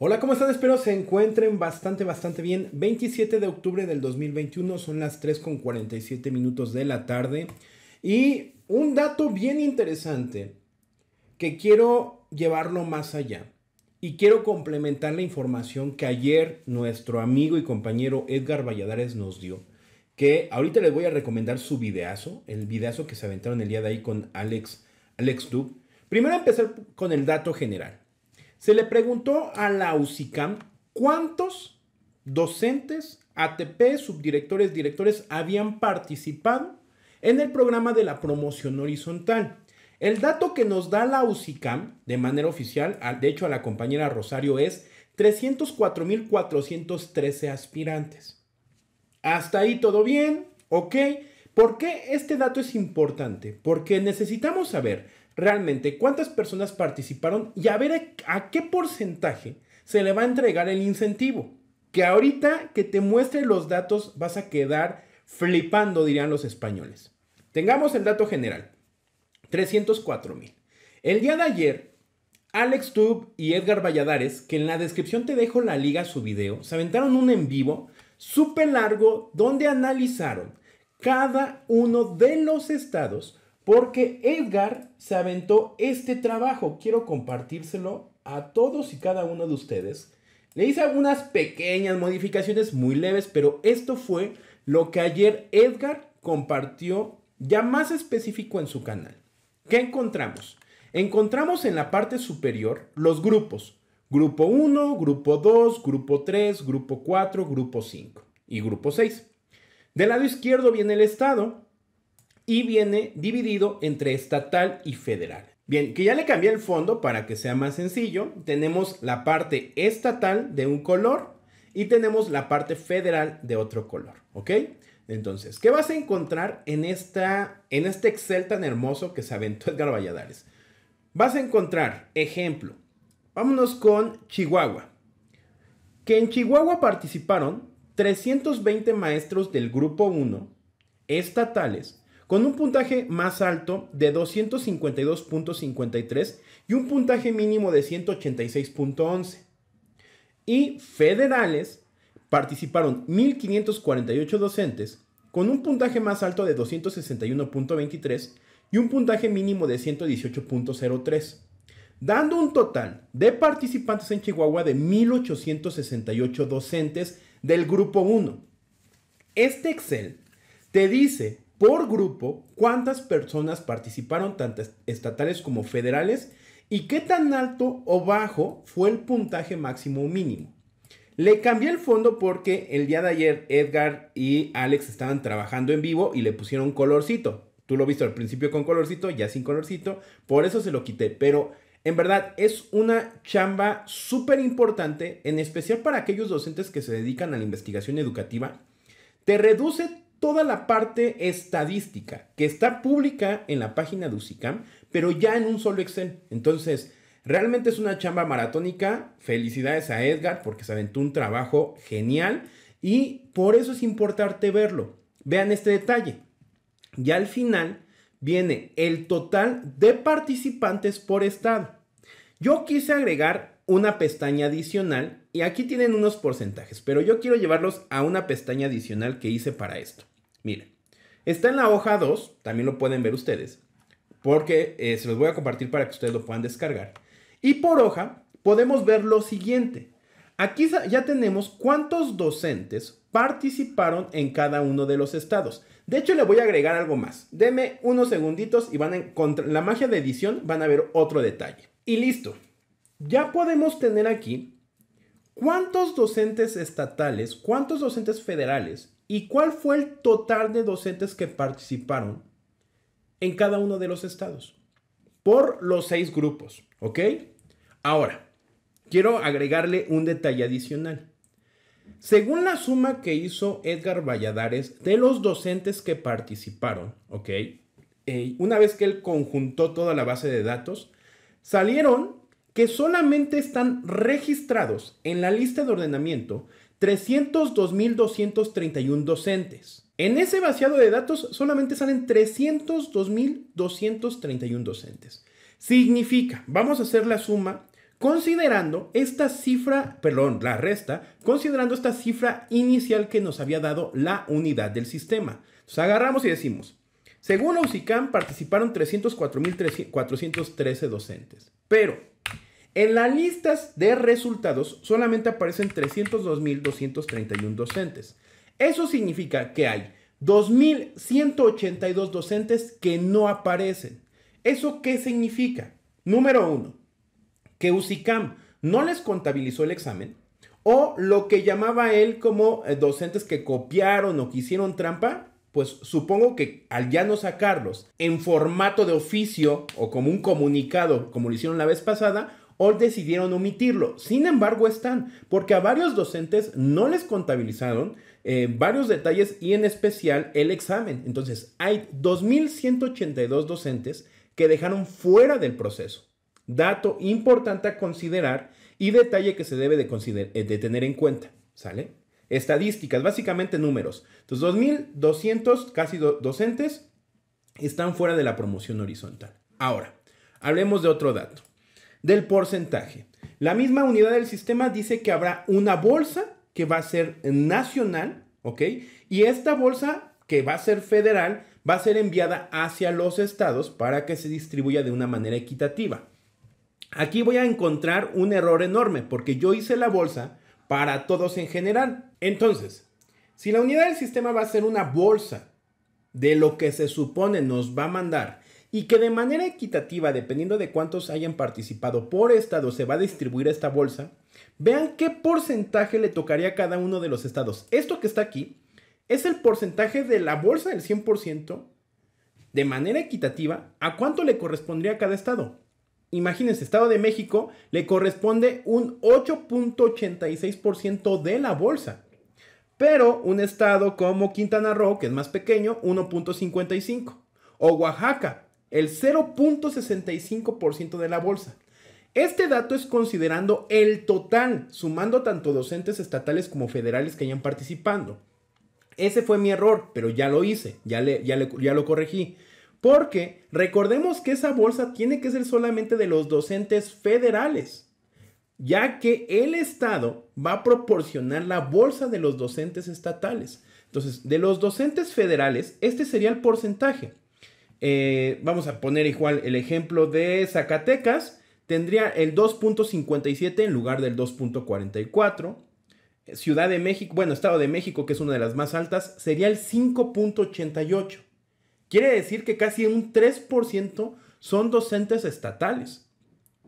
Hola, ¿cómo están? Espero se encuentren bastante, bastante bien. 27 de octubre del 2021 son las 3.47 minutos de la tarde. Y un dato bien interesante que quiero llevarlo más allá. Y quiero complementar la información que ayer nuestro amigo y compañero Edgar Valladares nos dio. Que ahorita les voy a recomendar su videazo, el videazo que se aventaron el día de ahí con Alex, Alex Dub. Primero empezar con el dato general. Se le preguntó a la UCICAM cuántos docentes, ATP, subdirectores, directores habían participado en el programa de la promoción horizontal. El dato que nos da la UCICAM de manera oficial, de hecho a la compañera Rosario, es 304.413 aspirantes. Hasta ahí todo bien, ok. ¿Por qué este dato es importante? Porque necesitamos saber realmente cuántas personas participaron y a ver a, qué porcentaje se le va a entregar el incentivo. Que ahorita que te muestre los datos vas a quedar flipando, dirían los españoles. Tengamos el dato general. 304 mil. El día de ayer, Alex Tube y Edgar Valladares, que en la descripción te dejo la liga a su video, se aventaron un en vivo súper largo donde analizaron cada uno de los estados porque Edgar se aventó este trabajo. Quiero compartírselo a todos y cada uno de ustedes. Le hice algunas pequeñas modificaciones muy leves, pero esto fue lo que ayer Edgar compartió ya más específico en su canal. ¿Qué encontramos? Encontramos en la parte superior los grupos. Grupo 1, grupo 2, grupo 3, grupo 4, grupo 5 y grupo 6. Del lado izquierdo viene el estado, y viene dividido entre estatal y federal. Bien, que ya le cambié el fondo para que sea más sencillo. Tenemos la parte estatal de un color y tenemos la parte federal de otro color, ¿ok? Entonces, ¿qué vas a encontrar en, esta, en este Excel tan hermoso que se aventó Edgar Valladares? Vas a encontrar, ejemplo, vámonos con Chihuahua. Que en Chihuahua participaron 320 maestros del grupo 1 estatales con un puntaje más alto de 252.53 y un puntaje mínimo de 186.11. Y federales participaron 1.548 docentes con un puntaje más alto de 261.23 y un puntaje mínimo de 118.03, dando un total de participantes en Chihuahua de 1.868 docentes del grupo 1. Este Excel te dice por grupo cuántas personas participaron, tanto estatales como federales, y qué tan alto o bajo fue el puntaje máximo o mínimo. Le cambié el fondo porque el día de ayer Edgar y Alex estaban trabajando en vivo y le pusieron colorcito. Tú lo viste al principio con colorcito, ya sin colorcito, por eso se lo quité. Pero en verdad es una chamba súper importante, en especial para aquellos docentes que se dedican a la investigación educativa. Te reduce toda la parte estadística que está pública en la página de UCICAM, pero ya en un solo Excel. Entonces, realmente es una chamba maratónica. Felicidades a Edgar porque se aventó un trabajo genial y por eso es importante verlo. Vean este detalle. Y al final viene el total de participantes por estado. Yo quise agregar una pestaña adicional y aquí tienen unos porcentajes, pero yo quiero llevarlos a una pestaña adicional que hice para esto. Miren, está en la hoja 2, también lo pueden ver ustedes, porque eh, se los voy a compartir para que ustedes lo puedan descargar. Y por hoja podemos ver lo siguiente. Aquí ya tenemos cuántos docentes participaron en cada uno de los estados. De hecho, le voy a agregar algo más. Deme unos segunditos y van a, encontrar la magia de edición van a ver otro detalle. Y listo, ya podemos tener aquí cuántos docentes estatales, cuántos docentes federales y cuál fue el total de docentes que participaron en cada uno de los estados por los seis grupos, ¿ok? Ahora, quiero agregarle un detalle adicional. Según la suma que hizo Edgar Valladares de los docentes que participaron, ¿ok? Eh, una vez que él conjuntó toda la base de datos, salieron que solamente están registrados en la lista de ordenamiento 302.231 docentes. En ese vaciado de datos solamente salen 302.231 docentes. Significa, vamos a hacer la suma considerando esta cifra, perdón, la resta, considerando esta cifra inicial que nos había dado la unidad del sistema. Entonces agarramos y decimos, según la UCICAM participaron 304.413 docentes, pero en las listas de resultados solamente aparecen 302.231 docentes. Eso significa que hay 2.182 docentes que no aparecen. ¿Eso qué significa? Número uno, que Usicam no les contabilizó el examen o lo que llamaba él como eh, docentes que copiaron o que hicieron trampa, pues supongo que al ya no sacarlos en formato de oficio o como un comunicado, como lo hicieron la vez pasada, o decidieron omitirlo. Sin embargo, están, porque a varios docentes no les contabilizaron eh, varios detalles y en especial el examen. Entonces, hay 2.182 docentes que dejaron fuera del proceso. Dato importante a considerar y detalle que se debe de, eh, tener en cuenta. ¿Sale? Estadísticas, básicamente números. Entonces, 2.200 casi docentes están fuera de la promoción horizontal. Ahora, hablemos de otro dato del porcentaje. La misma unidad del sistema dice que habrá una bolsa que va a ser nacional, ¿ok? Y esta bolsa que va a ser federal va a ser enviada hacia los estados para que se distribuya de una manera equitativa. Aquí voy a encontrar un error enorme porque yo hice la bolsa para todos en general. Entonces, si la unidad del sistema va a ser una bolsa de lo que se supone nos va a mandar y que de manera equitativa, dependiendo de cuántos hayan participado por estado, se va a distribuir esta bolsa, vean qué porcentaje le tocaría a cada uno de los estados. Esto que está aquí es el porcentaje de la bolsa del 100% de manera equitativa a cuánto le correspondría a cada estado. Imagínense, Estado de México le corresponde un 8.86% de la bolsa. Pero un estado como Quintana Roo, que es más pequeño, 1.55. O Oaxaca, el 0.65% de la bolsa. Este dato es considerando el total, sumando tanto docentes estatales como federales que hayan participando. Ese fue mi error, pero ya lo hice, ya, le, ya, le, ya lo corregí. Porque recordemos que esa bolsa tiene que ser solamente de los docentes federales, ya que el Estado va a proporcionar la bolsa de los docentes estatales. Entonces, de los docentes federales, este sería el porcentaje. Eh, vamos a poner igual el ejemplo de Zacatecas, tendría el 2.57 en lugar del 2.44. Ciudad de México, bueno, Estado de México, que es una de las más altas, sería el 5.88. Quiere decir que casi un 3% son docentes estatales,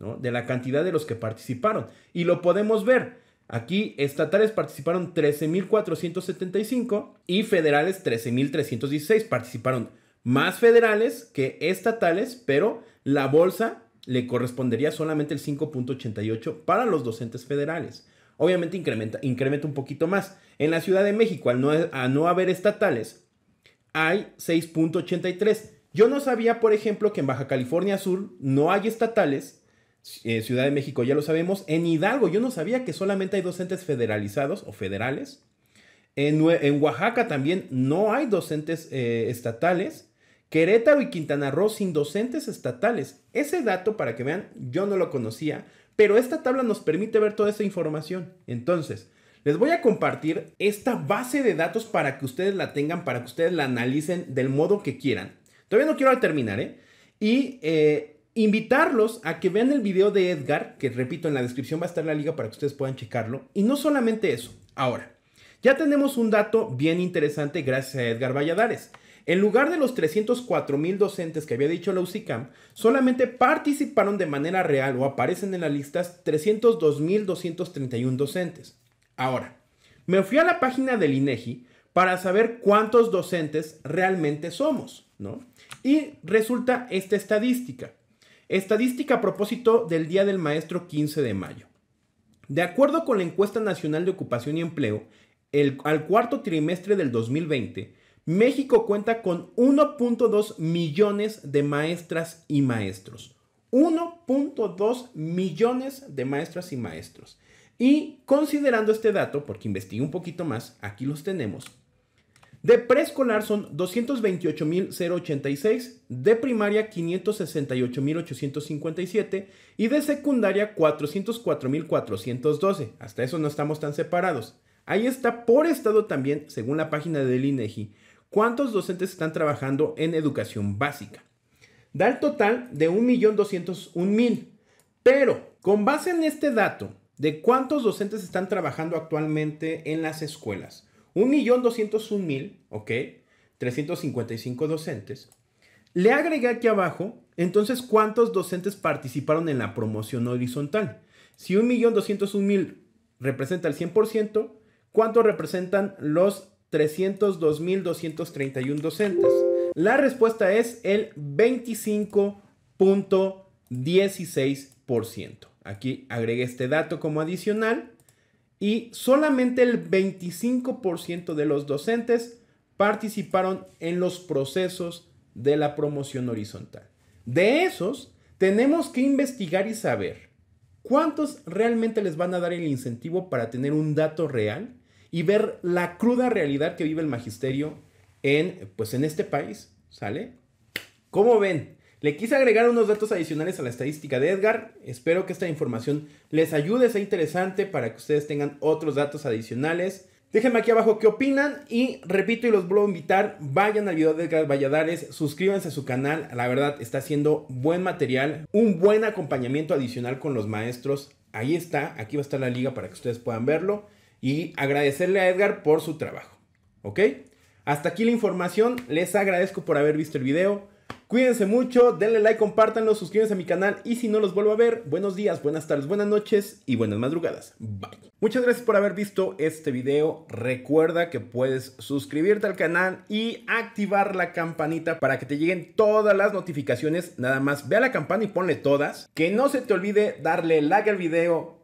¿no? De la cantidad de los que participaron. Y lo podemos ver. Aquí estatales participaron 13.475 y federales 13.316 participaron más federales que estatales, pero la bolsa le correspondería solamente el 5.88 para los docentes federales. Obviamente incrementa, incrementa un poquito más. En la Ciudad de México, al no, a no haber estatales, hay 6.83. Yo no sabía, por ejemplo, que en Baja California Sur no hay estatales. Eh, Ciudad de México ya lo sabemos. En Hidalgo yo no sabía que solamente hay docentes federalizados o federales. En, Oaxaca también no hay docentes eh, estatales. Querétaro y Quintana Roo sin docentes estatales. Ese dato, para que vean, yo no lo conocía, pero esta tabla nos permite ver toda esa información. Entonces, les voy a compartir esta base de datos para que ustedes la tengan, para que ustedes la analicen del modo que quieran. Todavía no quiero terminar, ¿eh? Y eh, invitarlos a que vean el video de Edgar, que repito, en la descripción va a estar la liga para que ustedes puedan checarlo. Y no solamente eso, ahora, ya tenemos un dato bien interesante gracias a Edgar Valladares. En lugar de los 304 mil docentes que había dicho la UCICAM, solamente participaron de manera real o aparecen en las listas 302 mil 231 docentes. Ahora, me fui a la página del INEGI para saber cuántos docentes realmente somos, ¿no? Y resulta esta estadística. Estadística a propósito del Día del Maestro 15 de mayo. De acuerdo con la encuesta nacional de ocupación y empleo, al cuarto trimestre del 2020, México cuenta con 1.2 millones de maestras y maestros. 1.2 millones de maestras y maestros. Y considerando este dato, porque investigué un poquito más, aquí los tenemos. De preescolar son 228.086, de primaria 568.857 y de secundaria 404.412. Hasta eso no estamos tan separados. Ahí está por estado también, según la página del INEGI, cuántos docentes están trabajando en educación básica. Da el total de 1.201.000. Pero con base en este dato de cuántos docentes están trabajando actualmente en las escuelas, 1.201.000, ¿ok? 355 docentes. Le agregué aquí abajo, entonces, ¿cuántos docentes participaron en la promoción horizontal? Si 1.201.000 representa el 100%, ¿cuánto representan los 302.231 docentes. La respuesta es el 25.16%. Aquí agregué este dato como adicional y solamente el 25% de los docentes participaron en los procesos de la promoción horizontal. De esos, tenemos que investigar y saber cuántos realmente les van a dar el incentivo para tener un dato real y ver la cruda realidad que vive el magisterio en, pues, en este país, ¿sale? ¿Cómo ven? Le quise agregar unos datos adicionales a la estadística de Edgar. Espero que esta información les ayude, sea interesante para que ustedes tengan otros datos adicionales. Déjenme aquí abajo qué opinan y repito y los vuelvo a invitar, vayan al video de Edgar Valladares, suscríbanse a su canal, la verdad está haciendo buen material, un buen acompañamiento adicional con los maestros. Ahí está, aquí va a estar la liga para que ustedes puedan verlo y agradecerle a Edgar por su trabajo. ¿Ok? Hasta aquí la información. Les agradezco por haber visto el video. Cuídense mucho, denle like, compártanlo, suscríbanse a mi canal y si no los vuelvo a ver, buenos días, buenas tardes, buenas noches y buenas madrugadas. Bye. Muchas gracias por haber visto este video. Recuerda que puedes suscribirte al canal y activar la campanita para que te lleguen todas las notificaciones. Nada más ve a la campana y ponle todas. Que no se te olvide darle like al video,